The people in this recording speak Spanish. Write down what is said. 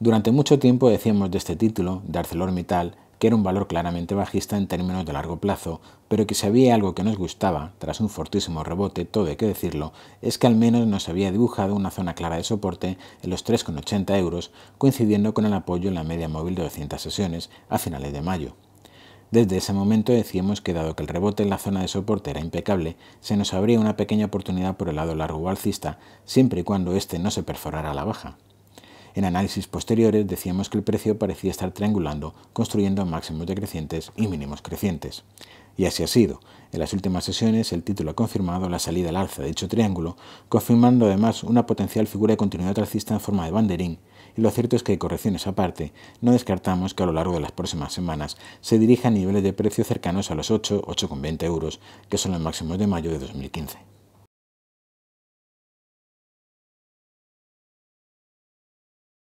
Durante mucho tiempo decíamos de este título, de ArcelorMittal, que era un valor claramente bajista en términos de largo plazo, pero que si había algo que nos gustaba, tras un fortísimo rebote, todo hay que decirlo, es que al menos nos había dibujado una zona clara de soporte en los 3,80 euros, coincidiendo con el apoyo en la media móvil de 200 sesiones a finales de mayo. Desde ese momento decíamos que dado que el rebote en la zona de soporte era impecable, se nos abría una pequeña oportunidad por el lado largo o alcista, siempre y cuando este no se perforara a la baja. En análisis posteriores decíamos que el precio parecía estar triangulando, construyendo máximos decrecientes y mínimos crecientes. Y así ha sido. En las últimas sesiones el título ha confirmado la salida al alza de dicho triángulo, confirmando además una potencial figura de continuidad alcista en forma de banderín, y lo cierto es que, correcciones aparte, no descartamos que a lo largo de las próximas semanas se dirija a niveles de precio cercanos a los con euros, que son los máximos de mayo de 2015.